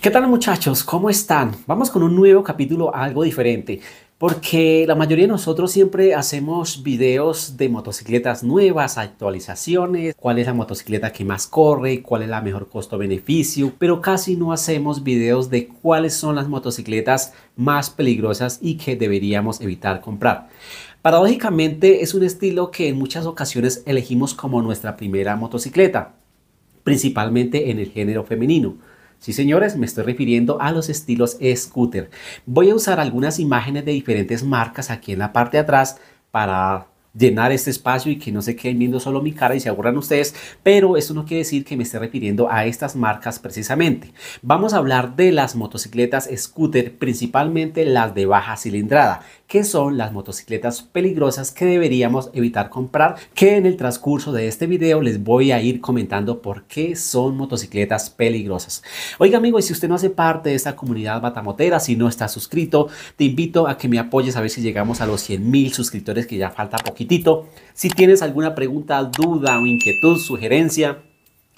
¿Qué tal muchachos? ¿Cómo están? Vamos con un nuevo capítulo, algo diferente, porque la mayoría de nosotros siempre hacemos videos de motocicletas nuevas, actualizaciones, cuál es la motocicleta que más corre, cuál es la mejor costo-beneficio, pero casi no hacemos videos de cuáles son las motocicletas más peligrosas y que deberíamos evitar comprar. Paradójicamente es un estilo que en muchas ocasiones elegimos como nuestra primera motocicleta, principalmente en el género femenino. Sí, señores, me estoy refiriendo a los estilos scooter. Voy a usar algunas imágenes de diferentes marcas aquí en la parte de atrás para llenar este espacio y que no se queden viendo solo mi cara y se aburran ustedes, pero eso no quiere decir que me esté refiriendo a estas marcas precisamente. Vamos a hablar de las motocicletas scooter, principalmente las de baja cilindrada, qué son las motocicletas peligrosas que deberíamos evitar comprar, que en el transcurso de este video les voy a ir comentando por qué son motocicletas peligrosas. Oiga amigo, y si usted no hace parte de esta comunidad batamotera, si no está suscrito, te invito a que me apoyes a ver si llegamos a los 100 mil suscriptores que ya falta poquitito. Si tienes alguna pregunta, duda o inquietud, sugerencia,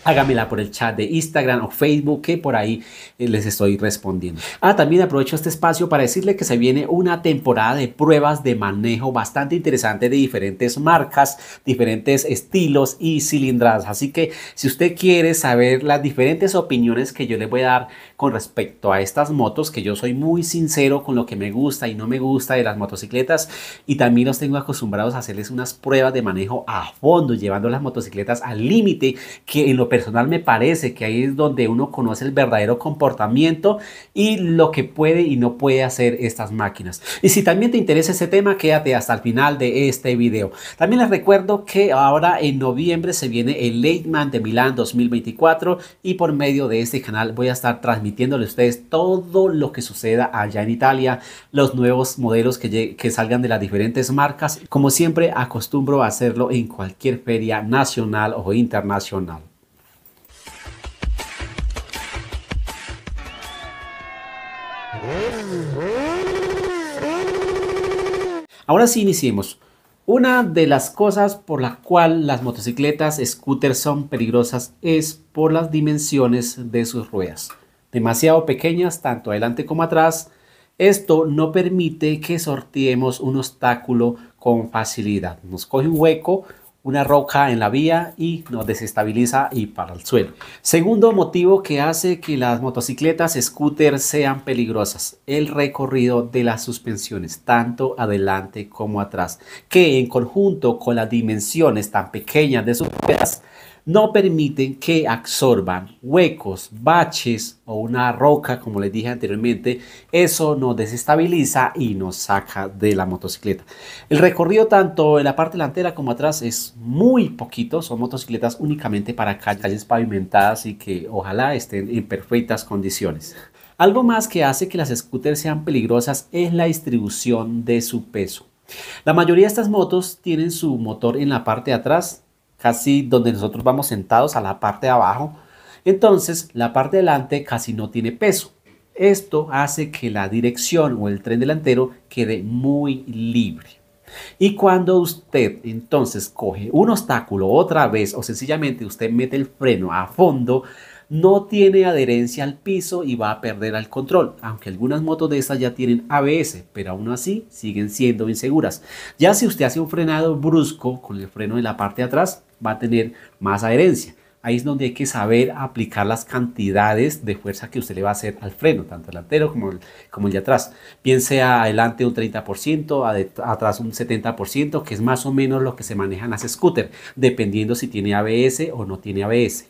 hágamela por el chat de Instagram o Facebook que por ahí eh, les estoy respondiendo. Ah, también aprovecho este espacio para decirle que se viene una temporada de pruebas de manejo bastante interesante de diferentes marcas, diferentes estilos y cilindradas. Así que si usted quiere saber las diferentes opiniones que yo le voy a dar con respecto a estas motos, que yo soy muy sincero con lo que me gusta y no me gusta de las motocicletas y también los tengo acostumbrados a hacerles unas pruebas de manejo a fondo, llevando las motocicletas al límite que en lo personal me parece que ahí es donde uno conoce el verdadero comportamiento y lo que puede y no puede hacer estas máquinas. Y si también te interesa ese tema, quédate hasta el final de este video. También les recuerdo que ahora en noviembre se viene el Leitman de Milán 2024 y por medio de este canal voy a estar transmitiéndole a ustedes todo lo que suceda allá en Italia, los nuevos modelos que, que salgan de las diferentes marcas. Como siempre acostumbro a hacerlo en cualquier feria nacional o internacional. Ahora sí iniciemos. Una de las cosas por la cual las motocicletas scooters son peligrosas es por las dimensiones de sus ruedas. Demasiado pequeñas tanto adelante como atrás, esto no permite que sorteemos un obstáculo con facilidad. Nos coge un hueco una roca en la vía y nos desestabiliza y para el suelo. Segundo motivo que hace que las motocicletas scooter sean peligrosas, el recorrido de las suspensiones, tanto adelante como atrás, que en conjunto con las dimensiones tan pequeñas de sus ruedas no permiten que absorban huecos, baches o una roca, como les dije anteriormente. Eso nos desestabiliza y nos saca de la motocicleta. El recorrido tanto en la parte delantera como atrás es muy poquito. Son motocicletas únicamente para calles pavimentadas y que ojalá estén en perfectas condiciones. Algo más que hace que las scooters sean peligrosas es la distribución de su peso. La mayoría de estas motos tienen su motor en la parte de atrás casi donde nosotros vamos sentados a la parte de abajo, entonces la parte delante casi no tiene peso. Esto hace que la dirección o el tren delantero quede muy libre. Y cuando usted entonces coge un obstáculo otra vez o sencillamente usted mete el freno a fondo, no tiene adherencia al piso y va a perder el control, aunque algunas motos de estas ya tienen ABS, pero aún así siguen siendo inseguras. Ya si usted hace un frenado brusco con el freno en la parte de atrás, va a tener más adherencia. Ahí es donde hay que saber aplicar las cantidades de fuerza que usted le va a hacer al freno, tanto delantero como el, como el de atrás. Piense adelante un 30%, atrás un 70%, que es más o menos lo que se manejan las scooters, dependiendo si tiene ABS o no tiene ABS.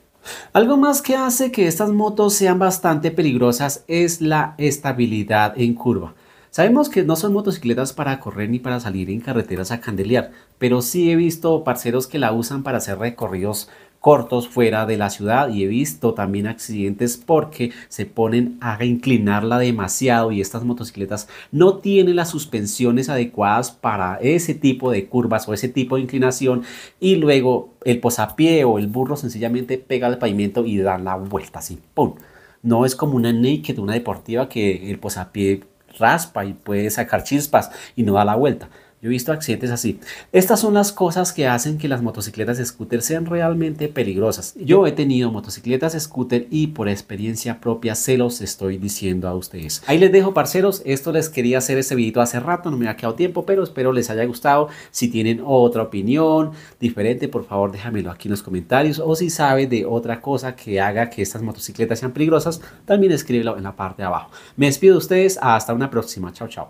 Algo más que hace que estas motos sean bastante peligrosas es la estabilidad en curva. Sabemos que no son motocicletas para correr ni para salir en carreteras a candelear, pero sí he visto parceros que la usan para hacer recorridos cortos fuera de la ciudad y he visto también accidentes porque se ponen a inclinarla demasiado y estas motocicletas no tienen las suspensiones adecuadas para ese tipo de curvas o ese tipo de inclinación y luego el posapié o el burro sencillamente pega al pavimento y dan la vuelta así, ¡pum! No es como una naked, una deportiva que el posapié raspa y puede sacar chispas y no da la vuelta. Yo he visto accidentes así. Estas son las cosas que hacen que las motocicletas scooter sean realmente peligrosas. Yo he tenido motocicletas scooter y por experiencia propia se los estoy diciendo a ustedes. Ahí les dejo, parceros. Esto les quería hacer este videito hace rato, no me ha quedado tiempo, pero espero les haya gustado. Si tienen otra opinión diferente, por favor déjamelo aquí en los comentarios. O si sabe de otra cosa que haga que estas motocicletas sean peligrosas, también escríbelo en la parte de abajo. Me despido de ustedes. Hasta una próxima. Chao, chao.